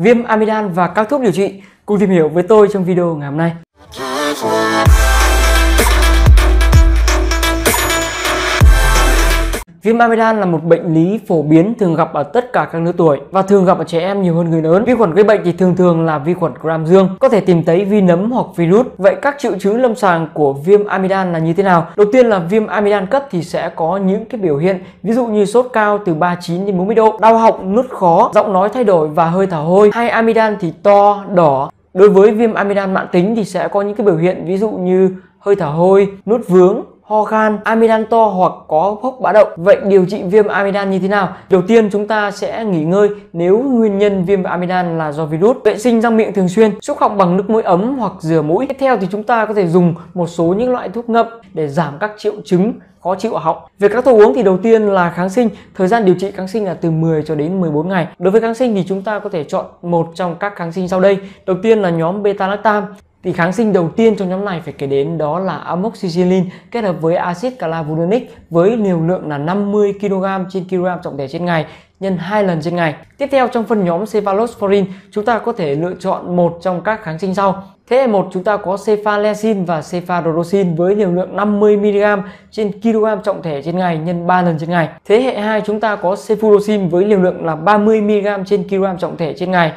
viêm amidan và các thuốc điều trị cùng tìm hiểu với tôi trong video ngày hôm nay Viêm amidan là một bệnh lý phổ biến thường gặp ở tất cả các lứa tuổi và thường gặp ở trẻ em nhiều hơn người lớn. Vi khuẩn gây bệnh thì thường thường là vi khuẩn gram dương, có thể tìm thấy vi nấm hoặc virus. Vậy các triệu chứng lâm sàng của viêm amidan là như thế nào? Đầu tiên là viêm amidan cấp thì sẽ có những cái biểu hiện ví dụ như sốt cao từ 39 đến 40 độ, đau họng, nuốt khó, giọng nói thay đổi và hơi thở hôi. Hay amidan thì to, đỏ. Đối với viêm amidan mãn tính thì sẽ có những cái biểu hiện ví dụ như hơi thở hôi, nuốt vướng, ho khan, amidan to hoặc có hốc bã động. Vậy điều trị viêm amidan như thế nào? Đầu tiên chúng ta sẽ nghỉ ngơi nếu nguyên nhân viêm amidan là do virus. Vệ sinh răng miệng thường xuyên, xúc họng bằng nước muối ấm hoặc rửa mũi. Tiếp theo thì chúng ta có thể dùng một số những loại thuốc ngậm để giảm các triệu chứng khó chịu ở họng. Về các thuốc uống thì đầu tiên là kháng sinh, thời gian điều trị kháng sinh là từ 10 cho đến 14 ngày. Đối với kháng sinh thì chúng ta có thể chọn một trong các kháng sinh sau đây. Đầu tiên là nhóm beta lactam. Thì kháng sinh đầu tiên trong nhóm này phải kể đến đó là amoxicillin kết hợp với axit clavulanic với liều lượng là 50 kg trên kg trọng thể trên ngày nhân 2 lần trên ngày. Tiếp theo trong phân nhóm cephalosporin, chúng ta có thể lựa chọn một trong các kháng sinh sau. Thế hệ 1 chúng ta có cephalesin và cephadrosin với liều lượng 50mg trên kg trọng thể trên ngày nhân 3 lần trên ngày. Thế hệ 2 chúng ta có cefurosin với liều lượng là 30mg trên kg trọng thể trên ngày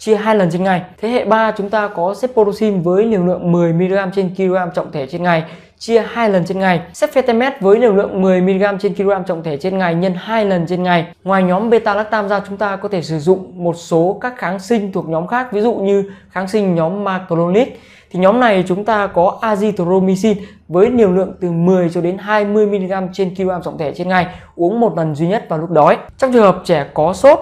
chia hai lần trên ngày. Thế hệ 3 chúng ta có cephalosim với liều lượng 10 mg trên kg trọng thể trên ngày chia hai lần trên ngày. Cefetemet với liều lượng 10 mg trên kg trọng thể trên ngày nhân hai lần trên ngày. Ngoài nhóm beta lactam ra chúng ta có thể sử dụng một số các kháng sinh thuộc nhóm khác ví dụ như kháng sinh nhóm macrolonic thì nhóm này chúng ta có azithromycin với liều lượng từ 10 cho đến 20 mg trên kg trọng thể trên ngày uống một lần duy nhất vào lúc đói. Trong trường hợp trẻ có sốt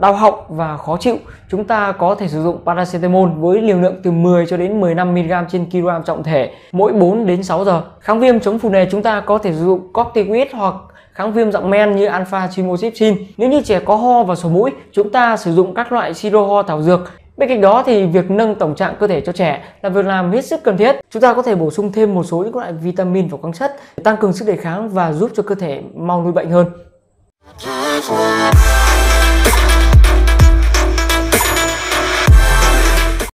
đau họng và khó chịu, chúng ta có thể sử dụng paracetamol với liều lượng từ 10 cho đến 15 mg trên kg trọng thể mỗi 4 đến 6 giờ. Kháng viêm chống phù nề chúng ta có thể sử dụng corticoid hoặc kháng viêm dạng men như alpha chymotrypsin. Nếu như trẻ có ho và sổ mũi, chúng ta sử dụng các loại siro ho thảo dược Bên cạnh đó thì việc nâng tổng trạng cơ thể cho trẻ là việc làm hết sức cần thiết. Chúng ta có thể bổ sung thêm một số những loại vitamin và khoáng chất để tăng cường sức đề kháng và giúp cho cơ thể mau nuôi bệnh hơn.